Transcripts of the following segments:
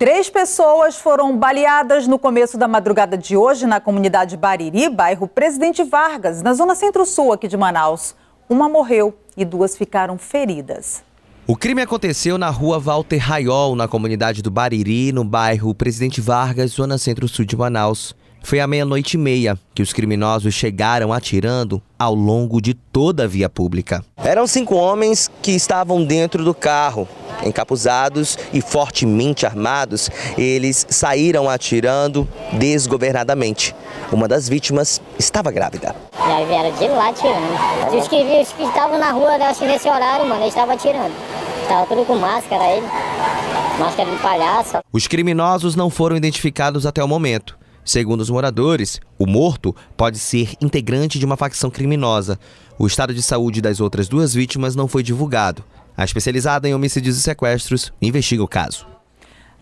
Três pessoas foram baleadas no começo da madrugada de hoje na comunidade Bariri, bairro Presidente Vargas, na zona centro-sul aqui de Manaus. Uma morreu e duas ficaram feridas. O crime aconteceu na rua Walter Raiol, na comunidade do Bariri, no bairro Presidente Vargas, zona centro-sul de Manaus. Foi à meia-noite e meia que os criminosos chegaram atirando ao longo de toda a via pública. Eram cinco homens que estavam dentro do carro encapuzados e fortemente armados, eles saíram atirando desgovernadamente. Uma das vítimas estava grávida. E aí vieram de lá atirando. os que, os que estavam na rua, né, acho assim, que nesse horário, mano, eles estavam atirando. Estava tudo com máscara aí, máscara de palhaça. Os criminosos não foram identificados até o momento. Segundo os moradores, o morto pode ser integrante de uma facção criminosa. O estado de saúde das outras duas vítimas não foi divulgado. A especializada em homicídios e sequestros investiga o caso.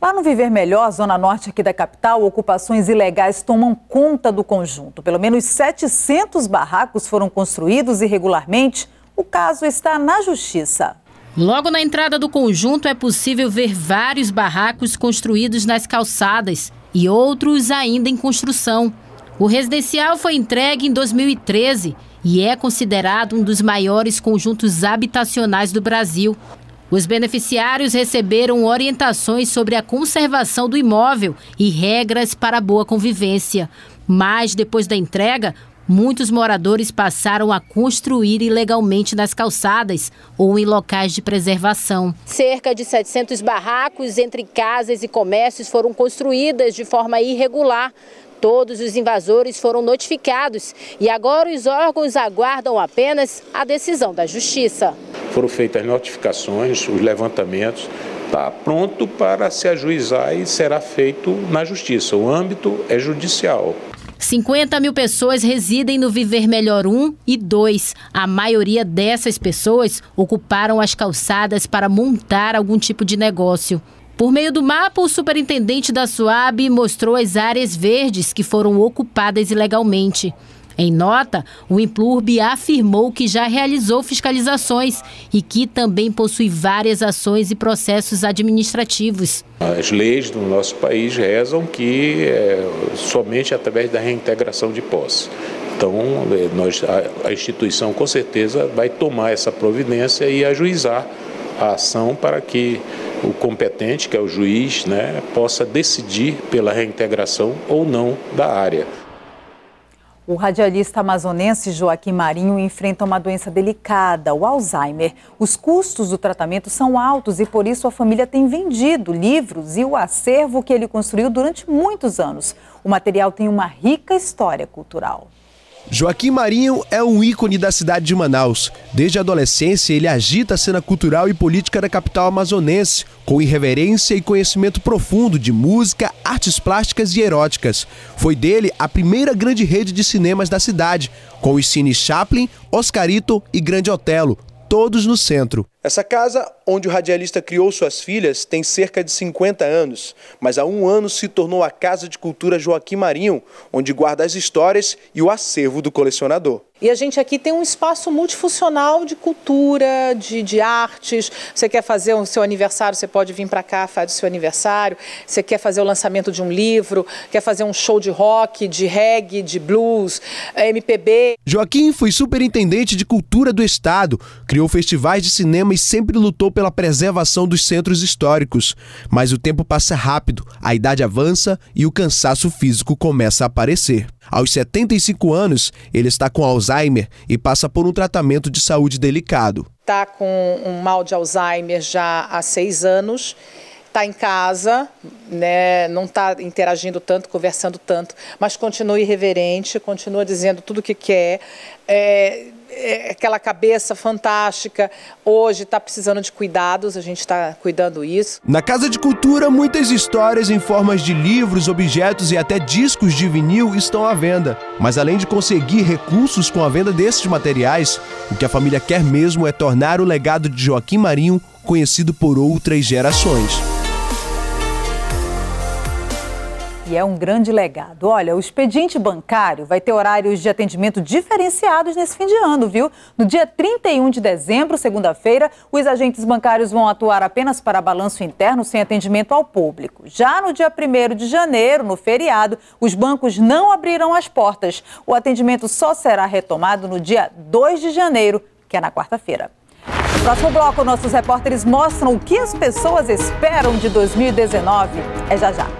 Lá no Viver Melhor, zona norte aqui da capital, ocupações ilegais tomam conta do conjunto. Pelo menos 700 barracos foram construídos irregularmente. O caso está na justiça. Logo na entrada do conjunto é possível ver vários barracos construídos nas calçadas e outros ainda em construção. O residencial foi entregue em 2013 e é considerado um dos maiores conjuntos habitacionais do Brasil. Os beneficiários receberam orientações sobre a conservação do imóvel e regras para boa convivência. Mas depois da entrega, muitos moradores passaram a construir ilegalmente nas calçadas ou em locais de preservação. Cerca de 700 barracos entre casas e comércios foram construídas de forma irregular. Todos os invasores foram notificados e agora os órgãos aguardam apenas a decisão da Justiça. Foram feitas notificações, os levantamentos, está pronto para se ajuizar e será feito na justiça. O âmbito é judicial. 50 mil pessoas residem no Viver Melhor 1 e 2. A maioria dessas pessoas ocuparam as calçadas para montar algum tipo de negócio. Por meio do mapa, o superintendente da SUAB mostrou as áreas verdes que foram ocupadas ilegalmente. Em nota, o Implurb afirmou que já realizou fiscalizações e que também possui várias ações e processos administrativos. As leis do nosso país rezam que é, somente através da reintegração de posse. Então, é, nós, a, a instituição com certeza vai tomar essa providência e ajuizar a ação para que o competente, que é o juiz, né, possa decidir pela reintegração ou não da área. O radialista amazonense Joaquim Marinho enfrenta uma doença delicada, o Alzheimer. Os custos do tratamento são altos e por isso a família tem vendido livros e o acervo que ele construiu durante muitos anos. O material tem uma rica história cultural. Joaquim Marinho é um ícone da cidade de Manaus. Desde a adolescência, ele agita a cena cultural e política da capital amazonense, com irreverência e conhecimento profundo de música, artes plásticas e eróticas. Foi dele a primeira grande rede de cinemas da cidade, com os cines Chaplin, Oscarito e Grande Otelo, todos no centro. Essa casa, onde o radialista criou suas filhas, tem cerca de 50 anos, mas há um ano se tornou a Casa de Cultura Joaquim Marinho, onde guarda as histórias e o acervo do colecionador. E a gente aqui tem um espaço multifuncional de cultura, de, de artes. Você quer fazer o seu aniversário, você pode vir para cá, fazer o seu aniversário. Você quer fazer o lançamento de um livro, quer fazer um show de rock, de reggae, de blues, MPB. Joaquim foi superintendente de cultura do estado, criou festivais de cinema programa e sempre lutou pela preservação dos centros históricos. Mas o tempo passa rápido, a idade avança e o cansaço físico começa a aparecer. Aos 75 anos, ele está com Alzheimer e passa por um tratamento de saúde delicado. Está com um mal de Alzheimer já há seis anos está em casa, né, não está interagindo tanto, conversando tanto, mas continua irreverente, continua dizendo tudo o que quer, é, é, aquela cabeça fantástica, hoje está precisando de cuidados, a gente está cuidando isso. Na Casa de Cultura, muitas histórias em formas de livros, objetos e até discos de vinil estão à venda. Mas além de conseguir recursos com a venda desses materiais, o que a família quer mesmo é tornar o legado de Joaquim Marinho conhecido por outras gerações. E é um grande legado. Olha, o expediente bancário vai ter horários de atendimento diferenciados nesse fim de ano, viu? No dia 31 de dezembro, segunda-feira, os agentes bancários vão atuar apenas para balanço interno sem atendimento ao público. Já no dia 1 de janeiro, no feriado, os bancos não abrirão as portas. O atendimento só será retomado no dia 2 de janeiro, que é na quarta-feira. No próximo bloco, nossos repórteres mostram o que as pessoas esperam de 2019. É já já.